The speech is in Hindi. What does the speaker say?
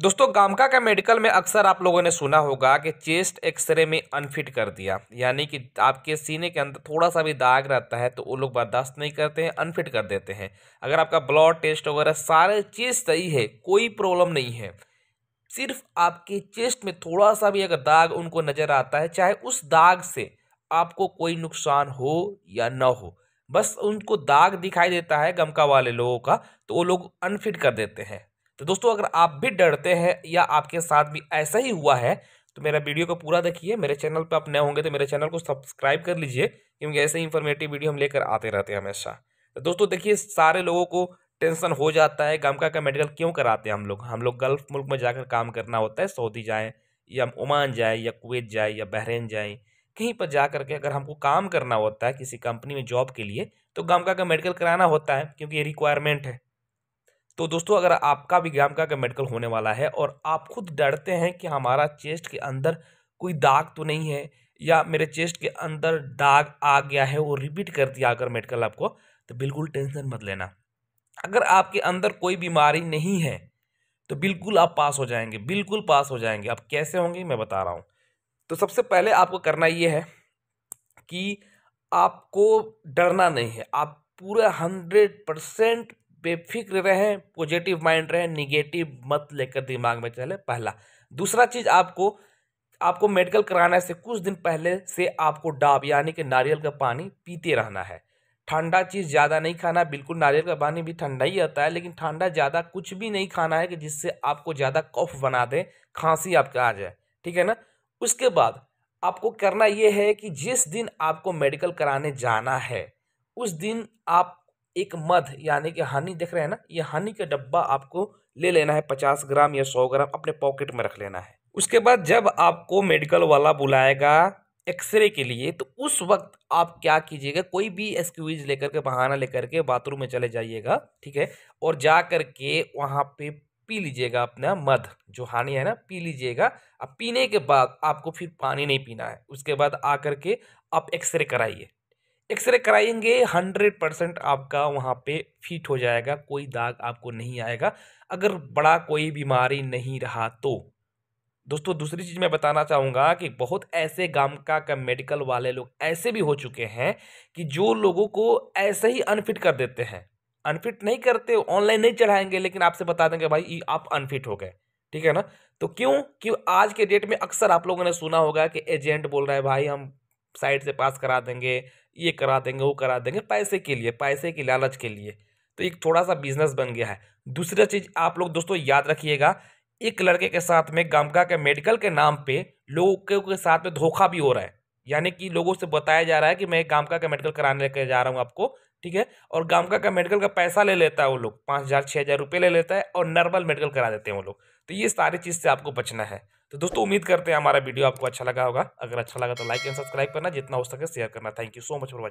दोस्तों गामका का मेडिकल में अक्सर आप लोगों ने सुना होगा कि चेस्ट एक्सरे में अनफिट कर दिया यानी कि आपके सीने के अंदर थोड़ा सा भी दाग रहता है तो वो लोग बर्दाश्त नहीं करते हैं अनफिट कर देते हैं अगर आपका ब्लड टेस्ट वगैरह सारे चीज़ सही है कोई प्रॉब्लम नहीं है सिर्फ आपके चेस्ट में थोड़ा सा भी अगर दाग उनको नज़र आता है चाहे उस दाग से आपको कोई नुकसान हो या ना हो बस उनको दाग दिखाई देता है गमका वाले लोगों का तो वो लोग अनफिट कर देते हैं तो दोस्तों अगर आप भी डरते हैं या आपके साथ भी ऐसा ही हुआ है तो मेरा वीडियो को पूरा देखिए मेरे चैनल पर आप नए होंगे तो मेरे चैनल को सब्सक्राइब कर लीजिए क्योंकि ऐसे ही इन्फॉर्मेटिव वीडियो हम लेकर आते रहते हैं हमेशा तो दोस्तों देखिए सारे लोगों को टेंशन हो जाता है गमका का मेडिकल क्यों कराते हैं हम लोग हम लोग गल्फ मुल्क में जाकर काम करना होता है सऊदी जाएँ या ओमान जाए या कुवैत जाए या बहरीन जाएँ कहीं पर जा करके अगर हमको काम करना होता है किसी कंपनी में जॉब के लिए तो गमका का मेडिकल कराना होता है क्योंकि ये रिक्वायरमेंट है तो दोस्तों अगर आपका भी ग्राम का मेडिकल होने वाला है और आप खुद डरते हैं कि हमारा चेस्ट के अंदर कोई दाग तो नहीं है या मेरे चेस्ट के अंदर दाग आ गया है वो रिपीट कर दिया अगर मेडिकल आपको तो बिल्कुल टेंशन मत लेना अगर आपके अंदर कोई बीमारी नहीं है तो बिल्कुल आप पास हो जाएंगे बिल्कुल पास हो जाएंगे आप कैसे होंगे मैं बता रहा हूँ तो सबसे पहले आपको करना ये है कि आपको डरना नहीं है आप पूरा हंड्रेड परसेंट बेफिक्र रहें पॉजिटिव माइंड रहें निगेटिव मत लेकर दिमाग में चले पहला दूसरा चीज़ आपको आपको मेडिकल कराने से कुछ दिन पहले से आपको डाब यानी कि नारियल का पानी पीते रहना है ठंडा चीज़ ज़्यादा नहीं खाना बिल्कुल नारियल का पानी भी ठंडा ही आता है लेकिन ठंडा ज़्यादा कुछ भी नहीं खाना है कि जिससे आपको ज़्यादा कफ बना दे खांसी आपके आ जाए ठीक है ना उसके बाद आपको करना ये है कि जिस दिन आपको मेडिकल कराने जाना है उस दिन आप एक मध यानी कि हनी देख रहे हैं ना ये हनी का डब्बा आपको ले लेना है पचास ग्राम या सौ ग्राम अपने पॉकेट में रख लेना है उसके बाद जब आपको मेडिकल वाला बुलाएगा एक्सरे के लिए तो उस वक्त आप क्या कीजिएगा कोई भी एक्सक्यूज लेकर के बहाना लेकर के बाथरूम में चले जाइएगा ठीक है और जा कर के वहाँ पे पी लीजिएगा अपना मध जो हानि है ना पी लीजिएगा अब पीने के बाद आपको फिर पानी नहीं पीना है उसके बाद आकर के आप एक्सरे कराइए एक्सरे कराएंगे हंड्रेड परसेंट आपका वहाँ पे फिट हो जाएगा कोई दाग आपको नहीं आएगा अगर बड़ा कोई बीमारी नहीं रहा तो दोस्तों दूसरी चीज़ मैं बताना चाहूँगा कि बहुत ऐसे गाम का मेडिकल वाले लोग ऐसे भी हो चुके हैं कि जो लोगों को ऐसे ही अनफिट कर देते हैं अनफिट नहीं करते ऑनलाइन नहीं चढ़ाएंगे लेकिन आपसे बता देंगे भाई आप अनफिट हो गए ठीक है ना तो क्यों क्यों आज के डेट में अक्सर आप लोगों ने सुना होगा कि एजेंट बोल रहा है भाई हम साइड से पास करा देंगे ये करा देंगे वो करा देंगे पैसे के लिए पैसे की लालच के लिए तो एक थोड़ा सा बिजनेस बन गया है दूसरा चीज़ आप लोग दोस्तों याद रखिएगा एक लड़के के साथ में गमका के मेडिकल के नाम पे लोगों के साथ में धोखा भी हो रहा है यानी कि लोगों से बताया जा रहा है कि मैं गामका का मेडिकल कराने लेकर जा रहा हूँ आपको ठीक है और गामका का मेडिकल का पैसा ले लेता है वो लोग पाँच हज़ार छः हज़ार रुपये ले लेता है और नॉर्मल मेडिकल करा देते हैं वो लोग तो ये सारी चीज़ से आपको बचना है तो दोस्तों उम्मीद करते हैं हमारा वीडियो आपको अच्छा लगा होगा अगर अच्छा लगा तो लाइक एंड सब्सक्राइब करना जितना हो सके शेयर करना thank you so much for watching